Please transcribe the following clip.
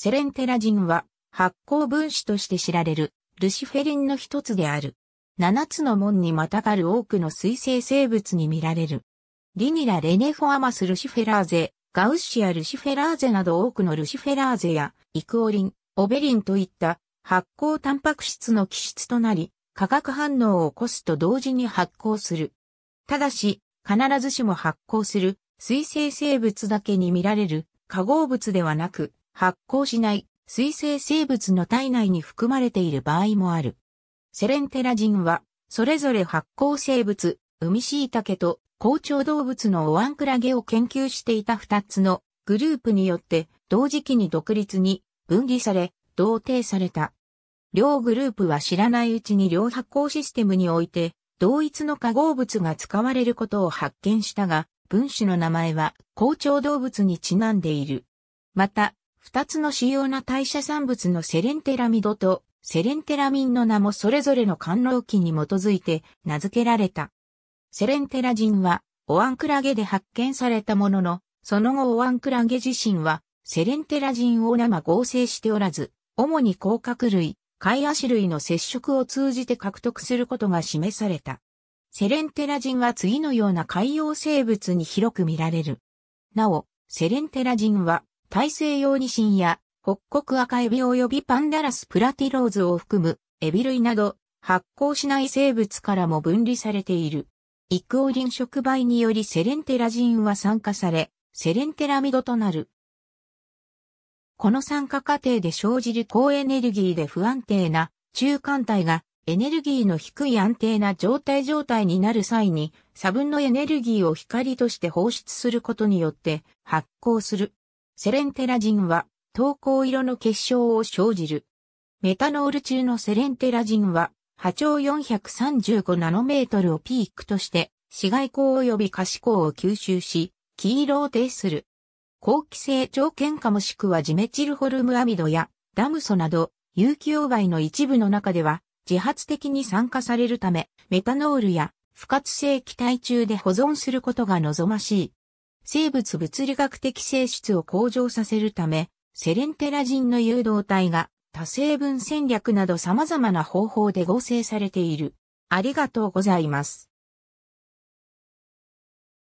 セレンテラジンは発光分子として知られるルシフェリンの一つである。七つの門にまたがる多くの水生生物に見られる。リニラ・レネフォアマス・ルシフェラーゼ、ガウッシア・ルシフェラーゼなど多くのルシフェラーゼやイクオリン、オベリンといった発光タンパク質の基質となり、化学反応を起こすと同時に発光する。ただし、必ずしも発光する水生生物だけに見られる化合物ではなく、発酵しない水生生物の体内に含まれている場合もある。セレンテラジンは、それぞれ発酵生物、海椎茸と好調動物のオワンクラゲを研究していた二つのグループによって同時期に独立に分離され、同定された。両グループは知らないうちに両発酵システムにおいて同一の化合物が使われることを発見したが、分子の名前は好調動物にちなんでいる。また、二つの主要な代謝産物のセレンテラミドとセレンテラミンの名もそれぞれの官能期に基づいて名付けられた。セレンテラ人はオアンクラゲで発見されたものの、その後オアンクラゲ自身はセレンテラ人を生合成しておらず、主に甲殻類、貝足類の接触を通じて獲得することが示された。セレンテラ人は次のような海洋生物に広く見られる。なお、セレンテラ人は大西洋ニシンや北国赤エビ及びパンダラスプラティローズを含むエビ類など発酵しない生物からも分離されている。イクオリン触媒によりセレンテラジンは酸化され、セレンテラミドとなる。この酸化過程で生じる高エネルギーで不安定な中間体がエネルギーの低い安定な状態状態になる際に差分のエネルギーを光として放出することによって発光する。セレンテラジンは、投稿色の結晶を生じる。メタノール中のセレンテラジンは、波長435ナノメートルをピークとして、紫外光及び可視光を吸収し、黄色を呈する。後期性条件下もしくはジメチルホルムアミドやダムソなど、有機溶媒の一部の中では、自発的に酸化されるため、メタノールや不活性気体中で保存することが望ましい。生物物理学的性質を向上させるため、セレンテラ人の誘導体が多成分戦略など様々な方法で合成されている。ありがとうございます。